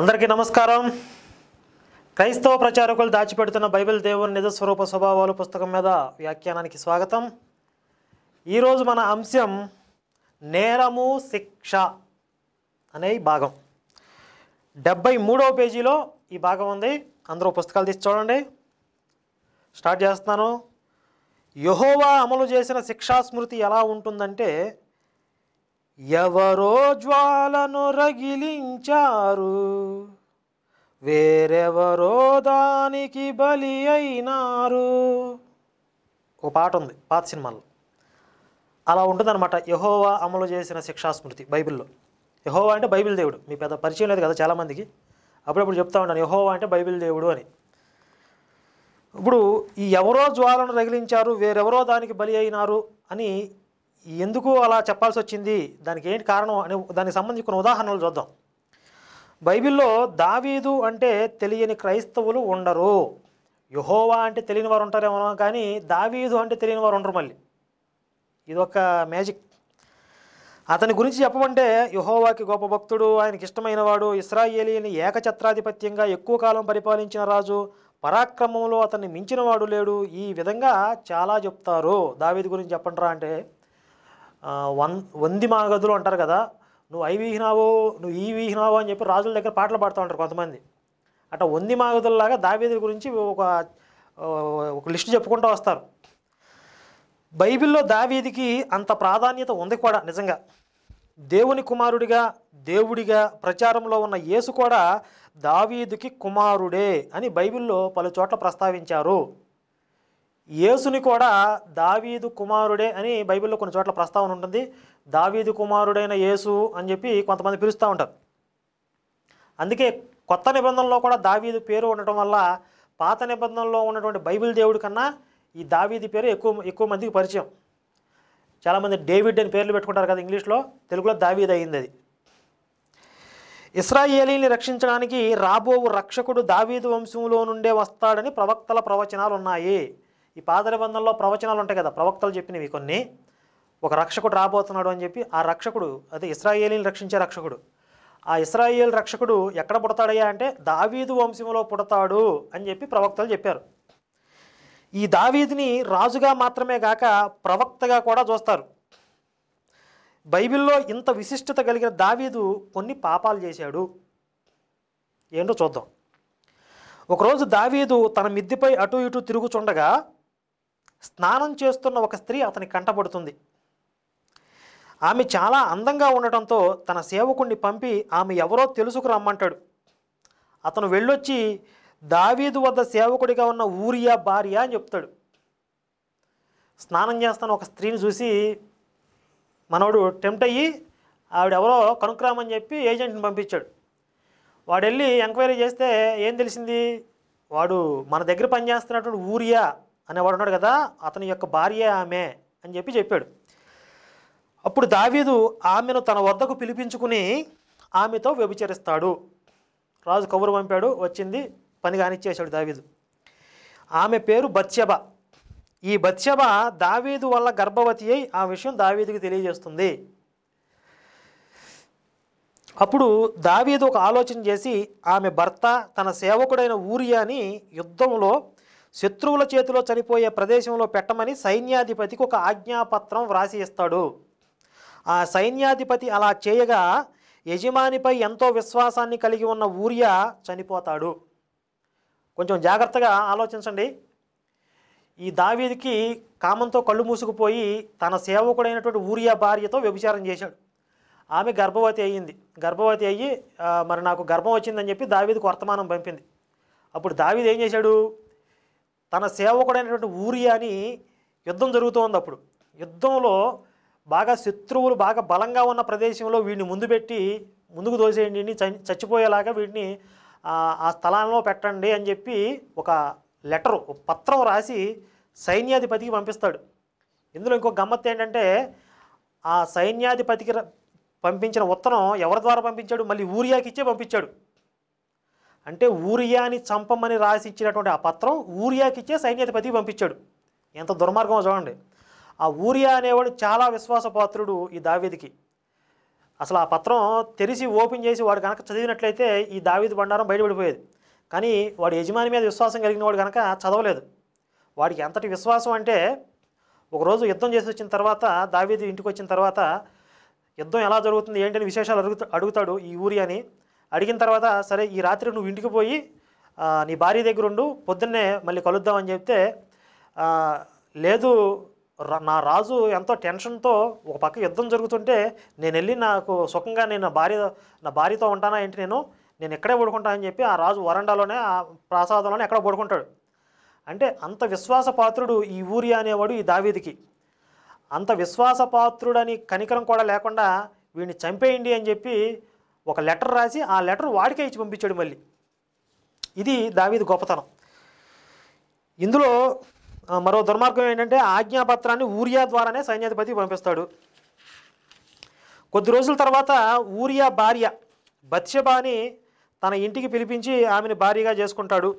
అందరికీ నమస్కారం క్రైస్తవ ప్రచారకులు దాచిపెడుతున్న బైబిల్ దేవుని నిజ స్వరూప స్వభావాలు పుస్తకం మీద వ్యాఖ్యానానికి స్వాగతం ఈరోజు మన అంశం నేరము శిక్ష అనే భాగం డెబ్బై మూడవ పేజీలో ఈ భాగం ఉంది అందరూ పుస్తకాలు తీసి చూడండి స్టార్ట్ చేస్తున్నాను యహోవా అమలు చేసిన శిక్షా స్మృతి ఎలా ఉంటుందంటే ఎవరో జ్వాలను రగిలించారు వేరెవరో దానికి బలి అయినారు ఓ పాట ఉంది పాత సినిమాలో అలా ఉంటుందన్నమాట యహోవా అమలు చేసిన శిక్షాస్మృతి బైబిల్లో యహోవా అంటే బైబిల్ దేవుడు మీ పెద్ద పరిచయం లేదు కదా చాలామందికి అప్పుడప్పుడు చెప్తా ఉంటాను యహోవా అంటే బైబిల్ దేవుడు అని ఇప్పుడు ఈ ఎవరో జ్వాలను రగిలించారు వేరెవరో దానికి బలి అయినారు అని ఎందుకు అలా చెప్పాల్సి వచ్చింది దానికి ఏంటి కారణం అని దానికి సంబంధించి కొన్ని ఉదాహరణలు చూద్దాం బైబిల్లో దావీదు అంటే తెలియని క్రైస్తవులు ఉండరు యుహోవా అంటే తెలియని వారు ఉంటారేమో కానీ దావీదు అంటే తెలియని వారు ఉండరు మళ్ళీ ఒక మ్యాజిక్ అతని గురించి చెప్పమంటే యుహోవాకి గొప్ప భక్తుడు ఆయనకి ఇష్టమైన వాడు ఇస్రాయేలీని ఏకఛత్రాధిపత్యంగా ఎక్కువ కాలం పరిపాలించిన రాజు పరాక్రమంలో అతన్ని మించిన వాడు లేడు ఈ విధంగా చాలా చెప్తారు దావీదు గురించి చెప్పండిరా అంటే వన్ వంది మాగదులు అంటారు కదా నువ్వు ఐ వీహినావో నువ్వు ఈ వీహినావో అని చెప్పి రాజుల దగ్గర పాటలు పాడుతూ ఉంటారు కొంతమంది అట్లా వంది మాగదుల్లాగా దావేది గురించి ఒక ఒక లిస్ట్ చెప్పుకుంటూ వస్తారు బైబిల్లో దావీదికి అంత ప్రాధాన్యత ఉంది కూడా నిజంగా దేవుని కుమారుడిగా దేవుడిగా ప్రచారంలో ఉన్న యేసు కూడా దావీదుకి కుమారుడే అని బైబిల్లో పలు చోట్ల ప్రస్తావించారు యేసుని కూడా దావీదు కుమారుడే అని బైబిల్లో కొన్ని చోట్ల ప్రస్తావన ఉంటుంది దావీదు కుమారుడైన యేసు అని చెప్పి కొంతమంది పిలుస్తూ ఉంటారు అందుకే కొత్త నిబంధనలో కూడా దావీదు పేరు ఉండటం వల్ల పాత నిబంధనలో ఉన్నటువంటి బైబిల్ దేవుడి కన్నా ఈ దావీది పేరు ఎక్కువ ఎక్కువ మందికి పరిచయం చాలామంది డేవిడ్ అని పేర్లు పెట్టుకుంటారు కదా ఇంగ్లీష్లో తెలుగులో దావీది అయింది అది ఇస్రాయేలీని రక్షించడానికి రాబోవు రక్షకుడు దావీదు వంశంలో నుండే వస్తాడని ప్రవక్తల ప్రవచనాలు ఉన్నాయి ఈ పాత నిబంధనలో ప్రవచనాలు ఉంటాయి కదా ప్రవక్తలు చెప్పినవి కొన్ని ఒక రక్షకుడు రాబోతున్నాడు అని చెప్పి ఆ రక్షకుడు అదే ఇస్రాయేలీని రక్షించే రక్షకుడు ఆ ఇస్రాయేల్ రక్షకుడు ఎక్కడ పుడతాడయ్యా అంటే దావీదు వంశంలో పుడతాడు అని చెప్పి ప్రవక్తలు చెప్పారు ఈ దావీదిని రాజుగా మాత్రమే కాక ప్రవక్తగా కూడా చూస్తారు బైబిల్లో ఇంత విశిష్టత కలిగిన దావీదు కొన్ని పాపాలు చేశాడు ఏంటో చూద్దాం ఒకరోజు దావీదు తన మిద్దిపై అటు ఇటు తిరుగుచుండగా స్నానం చేస్తున్న ఒక స్త్రీ అతని కంటపడుతుంది ఆమె చాలా అందంగా ఉండటంతో తన సేవకుణ్ణి పంపి ఆమె ఎవరో తెలుసుకురమ్మంటాడు అతను వెళ్ళొచ్చి దావీదు వద్ద సేవకుడిగా ఉన్న ఊరియా భార్య అని చెప్తాడు స్నానం చేస్తాను ఒక స్త్రీని చూసి మనవడు టెంప్ట్ అయ్యి ఆవిడెవరో కనుక్రామని చెప్పి ఏజెంట్ని పంపించాడు వాడు వెళ్ళి ఎంక్వైరీ చేస్తే ఏం తెలిసింది వాడు మన దగ్గర పనిచేస్తున్నటువంటి ఊరియా అనేవాడు ఉన్నాడు కదా అతని యొక్క భార్య ఆమె అని చెప్పి చెప్పాడు అప్పుడు దావీదు ఆమెను తన వద్దకు పిలిపించుకుని ఆమెతో వ్యభిచరిస్తాడు రాజు కబురు పంపాడు వచ్చింది పని కానిచ్చేశాడు దావీదు ఆమె పేరు బత్స్యబ ఈ బత్స్యబ దావీదు వల్ల గర్భవతి అయి ఆ విషయం దావీదుకి తెలియజేస్తుంది అప్పుడు దావీదు ఒక ఆలోచన చేసి ఆమె భర్త తన సేవకుడైన ఊరియాని యుద్ధంలో శత్రువుల చేతిలో చనిపోయే ప్రదేశంలో పెట్టమని సైన్యాధిపతికి ఒక ఆజ్ఞాపత్రం వ్రాసి ఇస్తాడు ఆ సైన్యాధిపతి అలా చేయగా యజమానిపై ఎంతో విశ్వాసాన్ని కలిగి ఉన్న ఊరియా చనిపోతాడు కొంచెం జాగ్రత్తగా ఆలోచించండి ఈ దావీదికి కామంతో కళ్ళు మూసుకుపోయి తన సేవకుడైనటువంటి ఊరియా భార్యతో వ్యభిచారం చేశాడు ఆమె గర్భవతి అయ్యింది గర్భవతి అయ్యి మరి నాకు గర్భం వచ్చిందని చెప్పి దావీదికి వర్తమానం పంపింది అప్పుడు దావీది ఏం చేశాడు తన సేవకుడైనటువంటి ఊరియాని యుద్ధం జరుగుతోంది అప్పుడు యుద్ధంలో బాగా శత్రువులు బాగా బలంగా ఉన్న ప్రదేశంలో వీడిని ముందు పెట్టి ముందుకు దోసేయండి చచ్చిపోయేలాగా వీడిని ఆ స్థలాల్లో పెట్టండి అని చెప్పి ఒక లెటరు పత్రం రాసి సైన్యాధిపతికి పంపిస్తాడు ఇందులో ఇంకో గమ్మత్ ఏంటంటే ఆ సైన్యాధిపతికి పంపించిన ఉత్తరం ఎవరి ద్వారా పంపించాడు మళ్ళీ ఊరియాకిచ్చే పంపించాడు అంటే ఊరియాని చంపమని రాసి ఇచ్చినటువంటి ఆ పత్రం ఊరియాకి ఇచ్చే సైన్యాధిపతికి పంపించాడు ఎంత దుర్మార్గమో చూడండి ఆ ఊరియా అనేవాడు చాలా విశ్వాసపాత్రుడు ఈ దావీదికి అసలు ఆ పత్రం తెరిచి ఓపెన్ చేసి వాడు కనుక చదివినట్లయితే ఈ దావీది బండారం బయటపడిపోయేది కానీ వాడి యజమాని మీద విశ్వాసం కలిగిన వాడు కనుక చదవలేదు వాడికి ఎంతటి విశ్వాసం అంటే ఒకరోజు యుద్ధం చేసి వచ్చిన తర్వాత దావీది ఇంటికి వచ్చిన తర్వాత యుద్ధం ఎలా జరుగుతుంది ఏంటని విశేషాలు అడుగుతా అడుగుతాడు ఈ ఊరియాని అడిగిన తర్వాత సరే ఈ రాత్రి నువ్వు ఇంటికి పోయి నీ భార్య దగ్గర ఉండు పొద్దున్నే మళ్ళీ కలుద్దామని చెప్తే లేదు నా రాజు ఎంతో టెన్షన్తో ఒక పక్క యుద్ధం జరుగుతుంటే నేను వెళ్ళి నాకు సుఖంగా నేను భార్య నా భార్యతో ఉంటానా ఏంటి నేను నేను ఎక్కడే పడుకుంటానని చెప్పి ఆ రాజు వరండాలోనే ఆ ప్రాసాదంలోనే ఎక్కడ పడుకుంటాడు అంటే అంత విశ్వాసపాత్రుడు ఈ ఊరియా అనేవాడు ఈ దావీదికి అంత విశ్వాసపాత్రుడని కనికరం కూడా లేకుండా వీడిని చంపేయండి అని చెప్పి ఒక లెటర్ రాసి ఆ లెటర్ వాడికే ఇచ్చి పంపించాడు మళ్ళీ ఇది దావీది గొప్పతనం ఇందులో మరో దుర్మార్గం ఏంటంటే ఆజ్ఞాపత్రాన్ని ఊరియా ద్వారానే సైన్యాధిపతికి పంపిస్తాడు కొద్ది రోజుల తర్వాత ఊరియా భార్య బత్స్యబాని తన ఇంటికి పిలిపించి ఆమెను భార్యగా చేసుకుంటాడు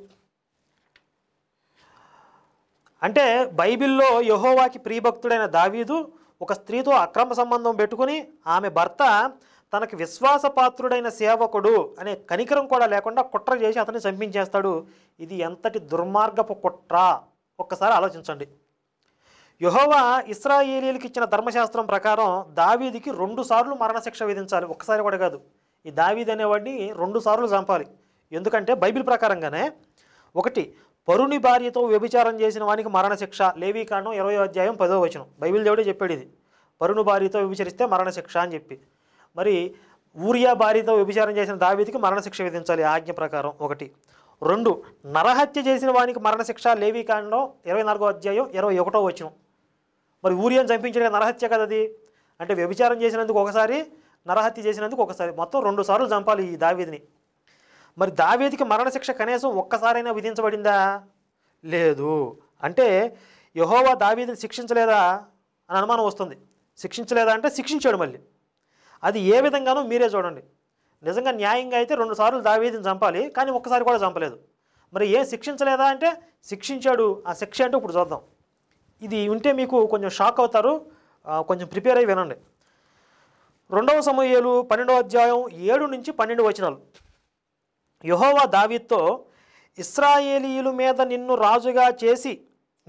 అంటే బైబిల్లో యహోవాకి ప్రియభక్తుడైన దావీదు ఒక స్త్రీతో అక్రమ సంబంధం పెట్టుకుని ఆమె భర్త తనకి విశ్వాసపాత్రుడైన సేవకుడు అనే కనికరం కూడా లేకుండా కుట్ర చేసి అతన్ని చంపించేస్తాడు ఇది ఎంతటి దుర్మార్గపు కుట్ర ఒక్కసారి ఆలోచించండి యహోవా ఇస్రాయేలీలకు ఇచ్చిన ధర్మశాస్త్రం ప్రకారం దావీదికి రెండుసార్లు మరణశిక్ష విధించాలి ఒక్కసారి కూడా కాదు ఈ దావీది అనేవాడిని రెండుసార్లు చంపాలి ఎందుకంటే బైబిల్ ప్రకారంగానే ఒకటి పరుని భార్యతో వ్యభిచారం చేసిన వానికి మరణశిక్ష లేవీకాండం ఇరవై అధ్యాయం పదో వచనం బైబిల్ దేవుడే చెప్పాడు ఇది భార్యతో వ్యభిచరిస్తే మరణశిక్ష అని చెప్పి మరి ఊరియా భార్యతో వ్యభిచారం చేసిన దావీదికి మరణశిక్ష విధించాలి ఆజ్ఞ ప్రకారం ఒకటి రెండు నరహత్య చేసిన వానికి మరణశిక్ష లేవి కాండం ఇరవై నాలుగో అధ్యాయం ఇరవై ఒకటో వచ్చిన మరి ఊరియాను చంపించడం నరహత్య కదా అది అంటే వ్యభిచారం చేసినందుకు ఒకసారి నరహత్య చేసినందుకు ఒకసారి మొత్తం రెండు సార్లు చంపాలి ఈ దావీదిని మరి దావీదికి మరణశిక్ష కనీసం ఒక్కసారైనా విధించబడిందా లేదు అంటే యహోవా దావీదిని శిక్షించలేదా అని అనుమానం వస్తుంది శిక్షించలేదా అంటే శిక్షించాడు మళ్ళీ అది ఏ విధంగానూ మీరే చూడండి నిజంగా న్యాయంగా అయితే రెండు సార్లు దావేదిని చంపాలి కానీ ఒక్కసారి కూడా చంపలేదు మరి ఏం శిక్షించలేదా అంటే శిక్షించాడు ఆ శిక్ష అంటే ఇప్పుడు చూద్దాం ఇది ఉంటే మీకు కొంచెం షాక్ అవుతారు కొంచెం ప్రిపేర్ అయ్యి వినండి రెండవ సమయాలు పన్నెండవ అధ్యాయం ఏడు నుంచి పన్నెండు వచనాలు యహోవా దావితో ఇస్రాయేలీయుల మీద నిన్ను రాజుగా చేసి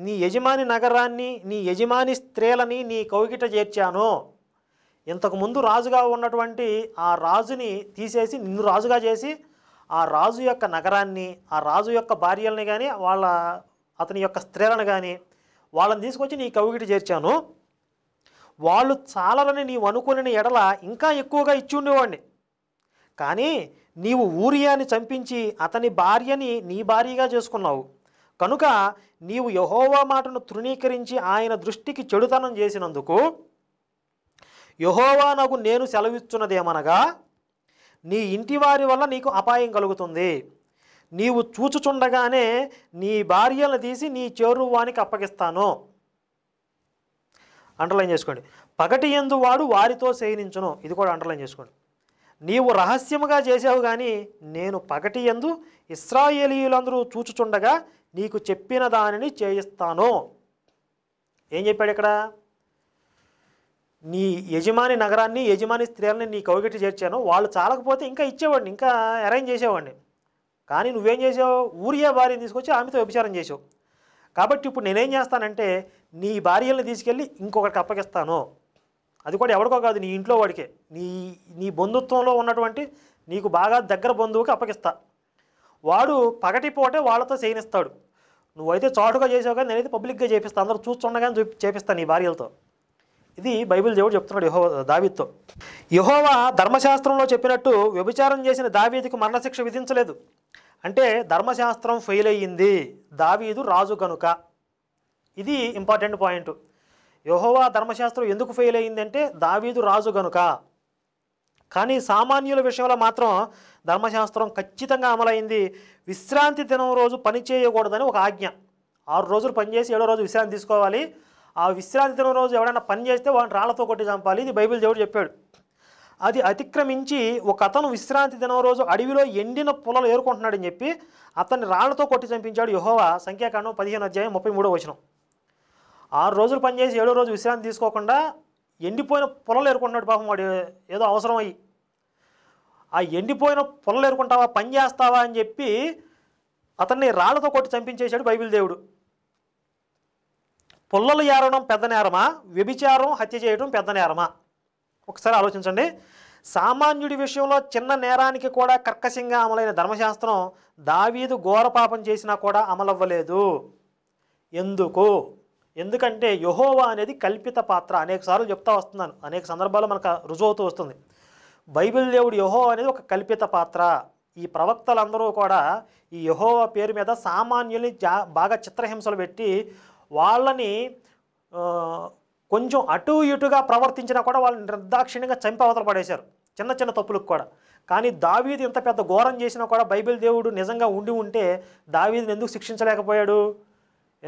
నీ యజమాని నగరాన్ని నీ యజమాని స్త్రీలని నీ కౌగిట చేర్చాను ఇంతకుముందు రాజుగా ఉన్నటువంటి ఆ రాజుని తీసేసి నిన్ను రాజుగా చేసి ఆ రాజు యొక్క నగరాన్ని ఆ రాజు యొక్క భార్యల్ని కానీ వాళ్ళ అతని యొక్క స్త్రీలను కానీ వాళ్ళని తీసుకొచ్చి నీ కవిగిటి చేర్చాను వాళ్ళు చాలరని నీవు అనుకునే ఎడల ఇంకా ఎక్కువగా ఇచ్చి ఉండేవాడిని కానీ నీవు ఊరియాని చంపించి అతని భార్యని నీ భార్యగా చేసుకున్నావు కనుక నీవు యహోవా మాటను తృణీకరించి ఆయన దృష్టికి చెడుతనం చేసినందుకు నాకు నేను సెలవిస్తున్నదేమనగా నీ ఇంటి వారి వల్ల నీకు అపాయం కలుగుతుంది నీవు చూచుచుండగానే నీ భార్యలను తీసి నీ చేరువానికి అప్పగిస్తాను అండర్లైన్ చేసుకోండి పగటి ఎందు వాడు వారితో శయనించును ఇది కూడా అండర్లైన్ చేసుకోండి నీవు రహస్యముగా చేసావు కానీ నేను పగటి ఎందు ఇస్రాయేలీయులందరూ చూచుచుండగా నీకు చెప్పిన దానిని చేయిస్తాను ఏం చెప్పాడు ఇక్కడ నీ యజమాని నగరాన్ని యజమాని స్త్రీలని నీ కౌగిట్టి చేర్చాను వాళ్ళు చాలకపోతే ఇంకా ఇచ్చేవాడిని ఇంకా అరేంజ్ చేసేవాడిని కానీ నువ్వేం చేసావు ఊరియా భార్యని తీసుకొచ్చి ఆమెతో వ్యభిచారం చేసావు కాబట్టి ఇప్పుడు నేనేం చేస్తానంటే నీ భార్యల్ని తీసుకెళ్ళి ఇంకొకరికి అప్పగిస్తాను అది కూడా ఎవరికో కాదు నీ ఇంట్లో వాడికే నీ నీ బంధుత్వంలో ఉన్నటువంటి నీకు బాగా దగ్గర బంధువుకి అప్పగిస్తా వాడు పగటిపోటే వాళ్ళతో చేయనిస్తాడు నువ్వైతే చాటుగా చేసావు కానీ నేనైతే పబ్లిక్గా చేపిస్తాను అందరూ చూస్తుండగానే చూపి చేపిస్తాను నీ భార్యలతో ఇది బైబిల్ దేవుడు చెప్తున్నాడు యహో దావీద్తో యహోవా ధర్మశాస్త్రంలో చెప్పినట్టు వ్యభిచారం చేసిన దావీదికి మరణశిక్ష విధించలేదు అంటే ధర్మశాస్త్రం ఫెయిల్ అయ్యింది దావీదు రాజు కనుక ఇది ఇంపార్టెంట్ పాయింట్ యహోవా ధర్మశాస్త్రం ఎందుకు ఫెయిల్ అయ్యిందంటే దావీదు రాజు కనుక కానీ సామాన్యుల విషయంలో మాత్రం ధర్మశాస్త్రం ఖచ్చితంగా అమలైంది విశ్రాంతి దినం రోజు పని చేయకూడదని ఒక ఆజ్ఞ ఆరు రోజులు పనిచేసి ఏడో రోజు విశ్రాంతి తీసుకోవాలి ఆ విశ్రాంతి దినం రోజు ఎవడైనా పని చేస్తే వాడిని రాళ్లతో కొట్టి చంపాలి ఇది బైబిల్ దేవుడు చెప్పాడు అది అతిక్రమించి ఒక అతను విశ్రాంతి దినం రోజు అడవిలో ఎండిన పొలలు ఏరుకుంటున్నాడని చెప్పి అతన్ని రాళ్లతో కొట్టి చంపించాడు యహోవా సంఖ్యాకాండం పదిహేను అధ్యాయం ముప్పై మూడో వచనం ఆరు రోజులు పనిచేసి ఏడో రోజు విశ్రాంతి తీసుకోకుండా ఎండిపోయిన పొలలు ఏరుకుంటున్నాడు పాపం వాడు ఏదో అవసరం అయ్యి ఆ ఎండిపోయిన పొలలు ఏరుకుంటావా పని చేస్తావా అని చెప్పి అతన్ని రాళ్లతో కొట్టి చంపించేశాడు బైబిల్ దేవుడు పుల్లలు ఏరడం పెద్ద నేరమా వ్యభిచారం హత్య చేయడం పెద్ద నేరమా ఒకసారి ఆలోచించండి సామాన్యుడి విషయంలో చిన్న నేరానికి కూడా కర్కశంగా అమలైన ధర్మశాస్త్రం దావీదు ఘోరపాపం చేసినా కూడా అమలవ్వలేదు ఎందుకు ఎందుకంటే యహోవా అనేది కల్పిత పాత్ర అనేక సార్లు చెప్తా వస్తున్నాను అనేక సందర్భాల్లో మనకు రుజువు అవుతూ వస్తుంది బైబిల్ దేవుడు యహో అనేది ఒక కల్పిత పాత్ర ఈ ప్రవక్తలందరూ కూడా ఈ యహోవా పేరు మీద సామాన్యుల్ని జా బాగా చిత్రహింసలు పెట్టి వాళ్ళని కొంచెం అటు ఇటుగా ప్రవర్తించినా కూడా వాళ్ళు నిర్దాక్షిణ్యంగా చంపవతలు పడేశారు చిన్న చిన్న తప్పులకు కూడా కానీ దావీది ఇంత పెద్ద ఘోరం చేసినా కూడా బైబిల్ దేవుడు నిజంగా ఉండి ఉంటే దావీదిని ఎందుకు శిక్షించలేకపోయాడు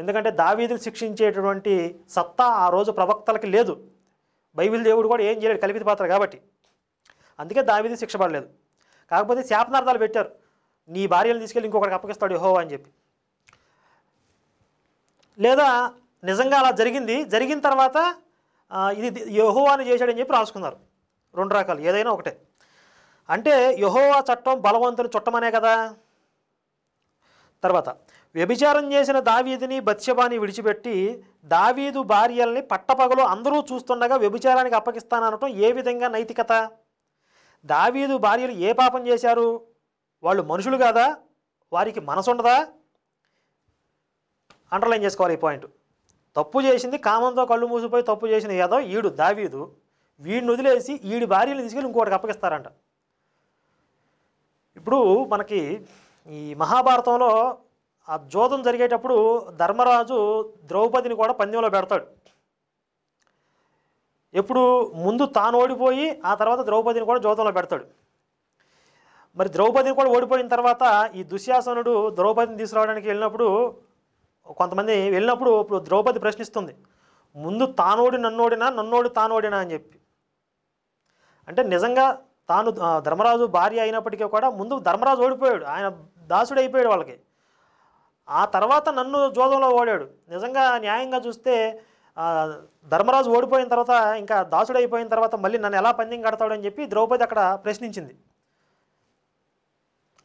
ఎందుకంటే దావీదిని శిక్షించేటటువంటి సత్తా ఆ రోజు ప్రవక్తలకి లేదు బైబిల్ దేవుడు కూడా ఏం చేయలేడు కల్పిత పాత్ర కాబట్టి అందుకే దావీది శిక్ష పడలేదు కాకపోతే శాపనార్థాలు పెట్టారు నీ భార్యను తీసుకెళ్ళి ఇంకొకరికి అప్పగిస్తాడు యహోవా అని చెప్పి లేదా నిజంగా అలా జరిగింది జరిగిన తర్వాత ఇది యహోవాని చేశాడని చెప్పి రాసుకున్నారు రెండు రకాలు ఏదైనా ఒకటే అంటే యహోవా చట్టం బలవంతుని చుట్టమనే కదా తర్వాత వ్యభిచారం చేసిన దావీదిని బత్స్యబాని విడిచిపెట్టి దావీదు భార్యల్ని పట్టపగలు అందరూ చూస్తుండగా వ్యభిచారానికి అప్పగిస్తాననటం ఏ విధంగా నైతికత దావీదు భార్యలు ఏ పాపం చేశారు వాళ్ళు మనుషులు కాదా వారికి మనసుండదా అండర్లైన్ చేసుకోవాలి ఈ పాయింట్ తప్పు చేసింది కామంతో కళ్ళు మూసిపోయి తప్పు చేసిన ఏదో ఈడు దావీదు వీడిని వదిలేసి ఈడి భార్యను తీసుకెళ్ళి ఇంకోటికి అప్పగిస్తారంట ఇప్పుడు మనకి ఈ మహాభారతంలో ఆ జోదం జరిగేటప్పుడు ధర్మరాజు ద్రౌపదిని కూడా పందెంలో పెడతాడు ఎప్పుడు ముందు తాను ఓడిపోయి ఆ తర్వాత ద్రౌపదిని కూడా జోదంలో పెడతాడు మరి ద్రౌపదిని కూడా ఓడిపోయిన తర్వాత ఈ దుశ్యాసనుడు ద్రౌపదిని తీసుకురావడానికి వెళ్ళినప్పుడు కొంతమంది వెళ్ళినప్పుడు ఇప్పుడు ద్రౌపది ప్రశ్నిస్తుంది ముందు తానోడి నన్నోడినా నన్నోడు తానోడినా అని చెప్పి అంటే నిజంగా తాను ధర్మరాజు భార్య అయినప్పటికీ కూడా ముందు ధర్మరాజు ఓడిపోయాడు ఆయన దాసుడు అయిపోయాడు వాళ్ళకి ఆ తర్వాత నన్ను జోదంలో ఓడాడు నిజంగా న్యాయంగా చూస్తే ధర్మరాజు ఓడిపోయిన తర్వాత ఇంకా దాసుడు అయిపోయిన తర్వాత మళ్ళీ నన్ను ఎలా పందెం కడతాడని చెప్పి ద్రౌపది అక్కడ ప్రశ్నించింది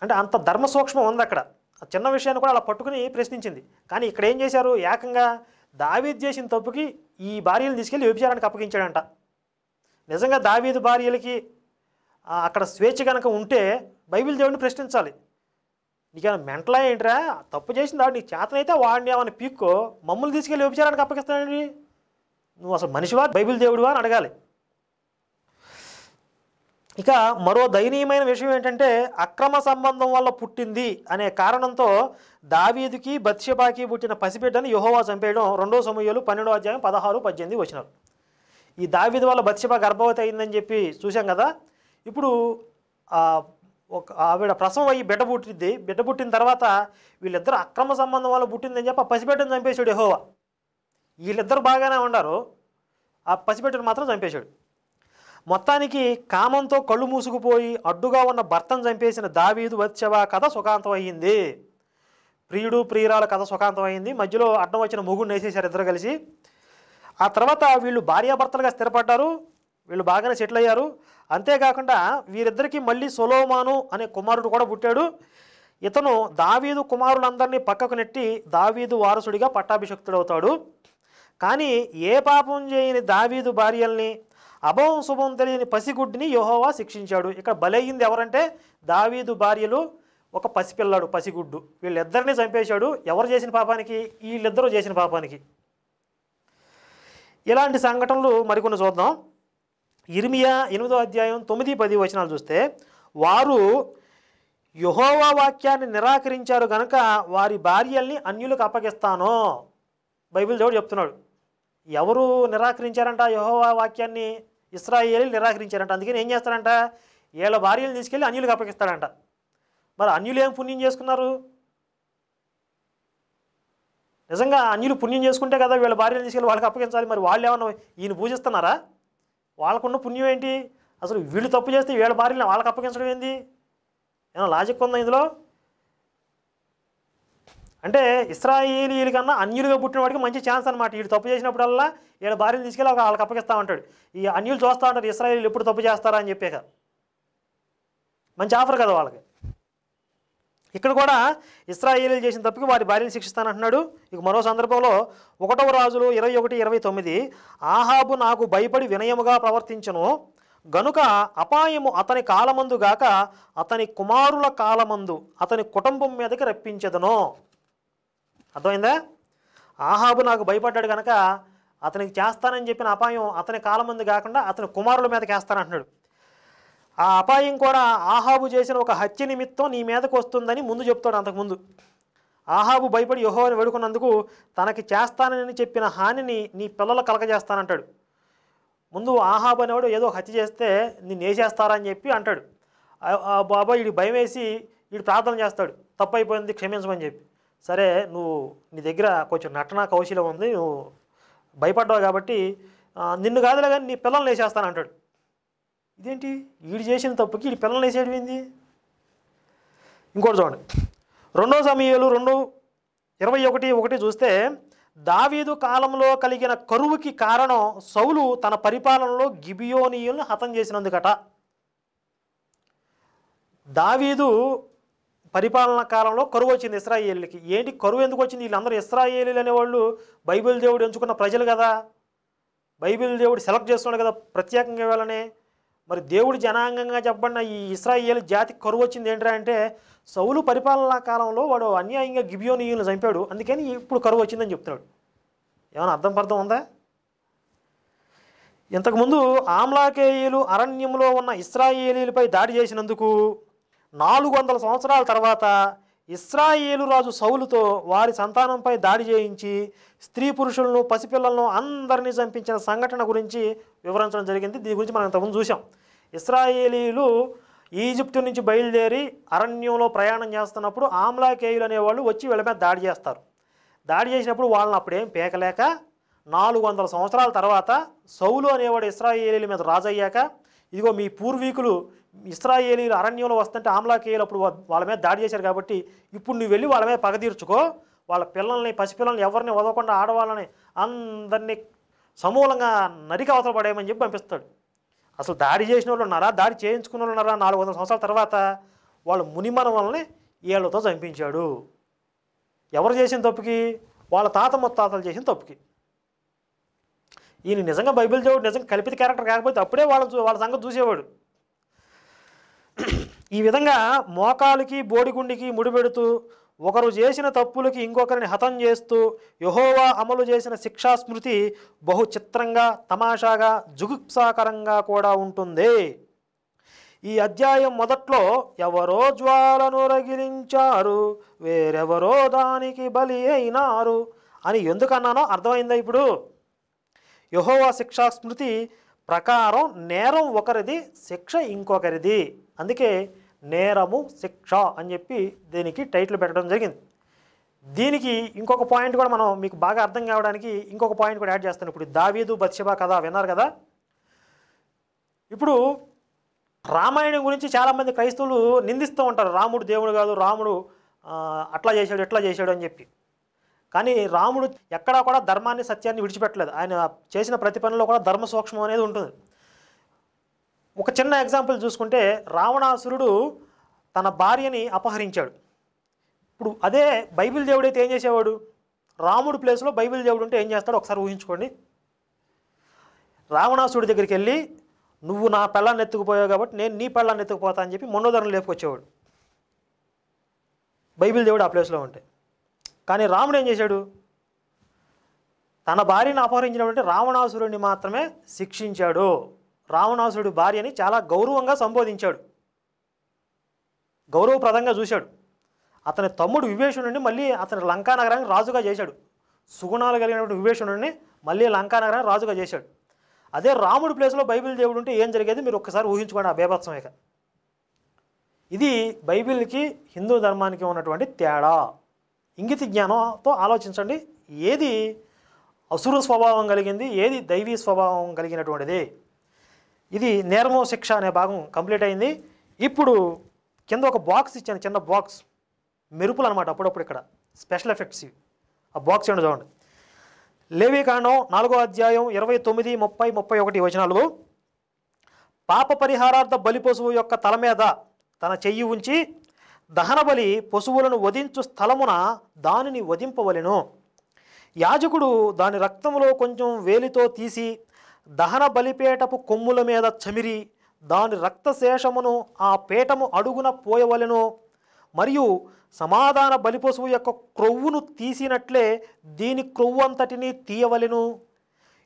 అంటే అంత ధర్మ సూక్ష్మం ఉంది అక్కడ చిన్న విషయాన్ని కూడా అలా పట్టుకుని ప్రశ్నించింది కానీ ఇక్కడ ఏం చేశారు ఏకంగా దావీద్ చేసిన తప్పుకి ఈ భార్యలు తీసుకెళ్లి వ్యభిచారానికి అప్పగించాడంట నిజంగా దావీదు భార్యలకి అక్కడ స్వేచ్ఛ కనుక ఉంటే బైబిల్ దేవుడిని ప్రశ్నించాలి నీకేమైనా మెంటలా ఏంట్రా తప్పు చేసిన నీకు చేతనైతే వాడిని ఏమైనా పీక్కో మమ్మల్ని తీసుకెళ్ళి వ్యభిచారానికి అప్పగిస్తాడండి నువ్వు అసలు మనిషివా బైబిల్ దేవుడివా అని అడగాలి ఇక మరో దయనీయమైన విషయం ఏంటంటే అక్రమ సంబంధం వల్ల పుట్టింది అనే కారణంతో దావీదుకి బత్షబాకి పుట్టిన పసిబిడ్డని యహోవా చంపేయడం రెండో సమయాలు పన్నెండో అధ్యాయం పదహారు పద్దెనిమిది వచ్చినారు ఈ దావీదు వల్ల బత్షబా గర్భవతి అయిందని చెప్పి చూసాం కదా ఇప్పుడు ఒక ఆవిడ ప్రసవం అయ్యి బిడ్డ పుట్టింది బిడ్డ పుట్టిన తర్వాత వీళ్ళిద్దరు అక్రమ సంబంధం వల్ల పుట్టిందని చెప్పి ఆ పసిబిడ్డను చంపేశాడు యహోవా వీళ్ళిద్దరు బాగానే ఉన్నారు ఆ పసిబిడ్డను మాత్రం చంపేశాడు మొత్తానికి కామంతో కళ్ళు మూసుకుపోయి అడ్డుగా ఉన్న భర్తను చంపేసిన దావీదు వచ్చేవా కథ సుఖాంతం అయ్యింది ప్రియుడు ప్రియురాల కథ సుఖాంతం అయింది మధ్యలో అడ్డం వచ్చిన ముగ్గురు వేసేసారు ఇద్దరు కలిసి ఆ తర్వాత వీళ్ళు భార్యాభర్తలుగా స్థిరపడ్డారు వీళ్ళు బాగానే సెటిల్ అయ్యారు అంతేకాకుండా వీరిద్దరికీ మళ్ళీ సొలోమాను అనే కుమారుడు కూడా పుట్టాడు ఇతను దావీదు కుమారులందరినీ పక్కకు నెట్టి దావీదు వారసుడిగా పట్టాభిషక్తుడవుతాడు కానీ ఏ పాపం చేయని దావీదు భార్యల్ని అభవం శుభం తెలియని పసిగుడ్డిని యోహోవా శిక్షించాడు ఇక్కడ బలయ్యింది ఎవరంటే దావీదు భార్యలు ఒక పసిపిల్లాడు పసిగుడ్డు వీళ్ళిద్దరిని చంపేశాడు ఎవరు చేసిన పాపానికి వీళ్ళిద్దరూ చేసిన పాపానికి ఇలాంటి సంఘటనలు మరికొన్ని చూద్దాం ఇర్మియా ఎనిమిదో అధ్యాయం తొమ్మిది పది వచనాలు చూస్తే వారు యుహోవా వాక్యాన్ని నిరాకరించారు గనక వారి భార్యల్ని అన్యులకు అప్పగిస్తాను బైబిల్ దేవుడు చెప్తున్నాడు ఎవరు నిరాకరించారంట యహోవా వాక్యాన్ని ఇస్రాయేలీ నిరాకరించారంట అందుకని ఏం చేస్తారంట ఏళ్ళ భార్యలు తీసుకెళ్ళి అన్యులకు అప్పగిస్తాడంట మరి అన్యులు ఏం పుణ్యం చేసుకున్నారు నిజంగా అన్యులు పుణ్యం చేసుకుంటే కదా వీళ్ళ భార్యలు తీసుకెళ్ళి వాళ్ళకి అప్పగించాలి మరి వాళ్ళు ఏమన్నా ఈయన పూజిస్తున్నారా వాళ్ళకున్న పుణ్యం ఏంటి అసలు వీళ్ళు తప్పు చేస్తే వీళ్ళ భార్యలు వాళ్ళకి అప్పగించడం ఏంది ఏమైనా లాజిక్ ఉందా ఇందులో అంటే ఇస్రాయేలీలు కన్నా అన్యులుగా పుట్టిన వాడికి మంచి ఛాన్స్ అనమాట వీడు తప్పు చేసినప్పుడల్లా వీళ్ళ భార్యను తీసుకెళ్ళి వాళ్ళకి అప్పగిస్తా ఉంటాడు ఈ అన్యులు చూస్తూ ఉంటారు ఇస్రాయేలీలు ఎప్పుడు తప్పు చేస్తారా అని చెప్పాక మంచి ఆఫర్ కదా వాళ్ళకి ఇక్కడ కూడా ఇస్రాయేలీలు చేసిన తప్పుకి వారి భార్యను శిక్షిస్తానంటున్నాడు ఇక మరో సందర్భంలో ఒకటవ రాజులు ఇరవై ఒకటి ఇరవై తొమ్మిది ఆహాబు నాకు భయపడి వినయముగా ప్రవర్తించను గనుక అపాయము అతని కాలమందు గాక అతని కుమారుల కాలమందు అతని కుటుంబం మీదకి రప్పించదను అర్థమైందా ఆహాబు నాకు భయపడ్డాడు కనుక అతనికి చేస్తానని చెప్పిన అపాయం అతని ముందు కాకుండా అతని కుమారుల మీదకి వేస్తానంటున్నాడు ఆ అపాయం కూడా ఆహాబు చేసిన ఒక హత్య నిమిత్తం నీ మీదకు వస్తుందని ముందు చెప్తాడు అంతకుముందు ఆహాబు భయపడి యహో వేడుకున్నందుకు తనకి చేస్తానని చెప్పిన హానిని నీ పిల్లలు కలగజేస్తానంటాడు ముందు ఆహాబు అనేవాడు ఏదో హత్య చేస్తే నిన్ను చేస్తారా అని చెప్పి అంటాడు బాబా వీడి భయం వేసి వీడు ప్రార్థన చేస్తాడు తప్పైపోయింది క్షమించమని చెప్పి సరే నువ్వు నీ దగ్గర కొంచెం నటనా కౌశలం ఉంది నువ్వు భయపడ్డావు కాబట్టి నిన్ను కాదులే కానీ నీ పిల్లల్ని వేసేస్తాను అంటాడు ఇదేంటి వీడు చేసిన తప్పుకి వీడి పిల్లల్ని వేసేయడం ఏంది ఇంకోటి చూడండి రెండో సమయాలు రెండు ఇరవై ఒకటి ఒకటి చూస్తే దావీదు కాలంలో కలిగిన కరువుకి కారణం సౌలు తన పరిపాలనలో గిబియోనియులను హతం చేసినందుకట దావీదు పరిపాలన కాలంలో కరువు వచ్చింది ఇస్రాయేళ్ళకి ఏంటి కరువు ఎందుకు వచ్చింది వీళ్ళందరూ ఇస్రాయేలీలు అనేవాళ్ళు బైబిల్ దేవుడు ఎంచుకున్న ప్రజలు కదా బైబిల్ దేవుడు సెలెక్ట్ చేస్తున్నాడు కదా ప్రత్యేకంగా వెళ్ళనే మరి దేవుడు జనాంగంగా చెప్పబడిన ఈ ఇస్రాయేల్ జాతికి కరువు వచ్చింది ఏంట్రా అంటే సౌలు పరిపాలనా కాలంలో వాడు అన్యాయంగా గిబియోనియులను చంపాడు అందుకని ఇప్పుడు కరువు వచ్చిందని చెప్తున్నాడు ఏమైనా అర్థం పర్థం ఉందా ఇంతకుముందు ఆమ్లాకేయులు అరణ్యంలో ఉన్న ఇస్రాయేలీలపై దాడి చేసినందుకు నాలుగు వందల సంవత్సరాల తర్వాత ఇస్రాయేలు రాజు సౌలుతో వారి సంతానంపై దాడి చేయించి స్త్రీ పురుషులను పసిపిల్లలను అందరినీ చంపించిన సంఘటన గురించి వివరించడం జరిగింది దీని గురించి మనం ఇంతకుముందు చూసాం ఇస్రాయేలీలు ఈజిప్టు నుంచి బయలుదేరి అరణ్యంలో ప్రయాణం చేస్తున్నప్పుడు ఆమ్లాకేయులు అనేవాళ్ళు వచ్చి వీళ్ళ మీద దాడి చేస్తారు దాడి చేసినప్పుడు వాళ్ళని అప్పుడేం పేకలేక నాలుగు వందల సంవత్సరాల తర్వాత సౌలు అనేవాడు ఇస్రాయేలీల మీద రాజయ్యాక ఇదిగో మీ పూర్వీకులు ఇస్రాయేలీలు అరణ్యంలో వస్తుంటే ఆమ్లాకేయులు అప్పుడు వాళ్ళ మీద దాడి చేశారు కాబట్టి ఇప్పుడు నువ్వు వెళ్ళి వాళ్ళ మీద పగ వాళ్ళ పిల్లల్ని పసిపిల్లల్ని ఎవరిని వదవకుండా ఆడవాళ్ళని అందరినీ సమూలంగా నరికి అవతల పడేయమని చెప్పి పంపిస్తాడు అసలు దాడి చేసిన వాళ్ళు ఉన్నారా దాడి చేయించుకున్న వాళ్ళు ఉన్నారా నాలుగు వందల సంవత్సరాల తర్వాత వాళ్ళు మునిమనవల్ని ఏళ్లతో చంపించాడు ఎవరు చేసిన తప్పుకి వాళ్ళ తాత ముత్తాతలు చేసిన తప్పుకి ఈయన నిజంగా బైబిల్ దేవుడు నిజంగా కల్పిత క్యారెక్టర్ కాకపోతే అప్పుడే వాళ్ళ వాళ్ళ సంగతి చూసేవాడు ఈ విధంగా మోకాలుకి బోడిగుండికి ముడిపెడుతూ ఒకరు చేసిన తప్పులకి ఇంకొకరిని హతం చేస్తూ యహోవా అమలు చేసిన శిక్షా స్మృతి బహు చిత్రంగా తమాషాగా జుగుప్సాకరంగా కూడా ఉంటుంది ఈ అధ్యాయం మొదట్లో ఎవరో జ్వాలను రగిలించారు వేరెవరో దానికి బలి అయినారు అని ఎందుకన్నానో అర్థమైందా ఇప్పుడు యహోవా శిక్షా స్మృతి ప్రకారం నేరం ఒకరిది శిక్ష ఇంకొకరిది అందుకే నేరము శిక్ష అని చెప్పి దీనికి టైటిల్ పెట్టడం జరిగింది దీనికి ఇంకొక పాయింట్ కూడా మనం మీకు బాగా అర్థం కావడానికి ఇంకొక పాయింట్ కూడా యాడ్ చేస్తాను ఇప్పుడు దావీదు బత్సబా కథ విన్నారు కదా ఇప్పుడు రామాయణం గురించి చాలామంది క్రైస్తవులు నిందిస్తూ ఉంటారు రాముడు దేవుడు కాదు రాముడు అట్లా చేశాడు ఎట్లా చేశాడు అని చెప్పి కానీ రాముడు ఎక్కడా కూడా ధర్మాన్ని సత్యాన్ని విడిచిపెట్టలేదు ఆయన చేసిన ప్రతి పనిలో కూడా ధర్మ సూక్ష్మం అనేది ఉంటుంది ఒక చిన్న ఎగ్జాంపుల్ చూసుకుంటే రావణాసురుడు తన భార్యని అపహరించాడు ఇప్పుడు అదే బైబిల్ దేవుడైతే ఏం చేసేవాడు రాముడు ప్లేస్లో బైబిల్ దేవుడు ఉంటే ఏం చేస్తాడు ఒకసారి ఊహించుకోండి రావణాసుడి దగ్గరికి వెళ్ళి నువ్వు నా పెళ్ళాన్ని ఎత్తుకుపోయావు కాబట్టి నేను నీ పెళ్ళాన్ని ఎత్తుకుపోతా అని చెప్పి మొన్నోదరం లేపుకొచ్చేవాడు బైబిల్ దేవుడు ఆ ప్లేస్లో ఉంటే కానీ రాముడు ఏం చేశాడు తన భార్యను అపహరించినటువంటి రావణాసురుడిని మాత్రమే శిక్షించాడు రావణాసుడు భార్యని చాలా గౌరవంగా సంబోధించాడు గౌరవప్రదంగా చూశాడు అతని తమ్ముడు విభేషణుడిని మళ్ళీ అతని లంకా నగరాన్ని రాజుగా చేశాడు సుగుణాలు కలిగినటువంటి విభేషణుడిని మళ్ళీ లంకా నగరాన్ని రాజుగా చేశాడు అదే రాముడి ప్లేస్లో బైబిల్ దేవుడు ఉంటే ఏం జరిగేది మీరు ఒక్కసారి ఊహించుకోండి ఆ బేభత్సం ఇక ఇది బైబిల్కి హిందూ ధర్మానికి ఉన్నటువంటి తేడా ఇంగిత జ్ఞానంతో ఆలోచించండి ఏది అసురు స్వభావం కలిగింది ఏది దైవీ స్వభావం కలిగినటువంటిది ఇది నేరమో శిక్ష అనే భాగం కంప్లీట్ అయింది ఇప్పుడు కింద ఒక బాక్స్ ఇచ్చాను చిన్న బాక్స్ మెరుపులు అనమాట అప్పుడప్పుడు ఇక్కడ స్పెషల్ ఎఫెక్ట్స్ ఇవి ఆ బాక్స్ ఏంటో చూడండి లేవికాండం నాలుగో అధ్యాయం ఇరవై తొమ్మిది ముప్పై ముప్పై ఒకటి వచనాలు పాప పరిహారార్థ బలి పశువు యొక్క తల మీద తన చెయ్యి ఉంచి దహన బలి పశువులను వధించు స్థలమున దానిని వధింపవలెను యాజకుడు దాని రక్తంలో కొంచెం వేలితో తీసి దహన బలిపేటపు కొమ్ముల మీద చమిరి దాని రక్తశేషమును ఆ పేటము అడుగున పోయవలెను మరియు సమాధాన బలిపశువు యొక్క క్రొవ్వును తీసినట్లే దీని క్రొవ్వంతటిని తీయవలెను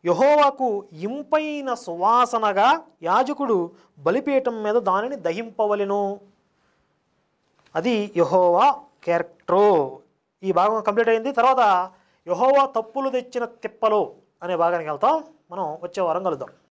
యహోవాకు ఇంపైన సువాసనగా యాజకుడు బలిపీఠం మీద దానిని దహింపవలెను అది యహోవా క్యారెక్టరో ఈ భాగం కంప్లీట్ అయింది తర్వాత యహోవా తప్పులు తెచ్చిన తిప్పలు అనే భాగానికి వెళ్తాం మనం వచ్చే వారం కలుద్దాం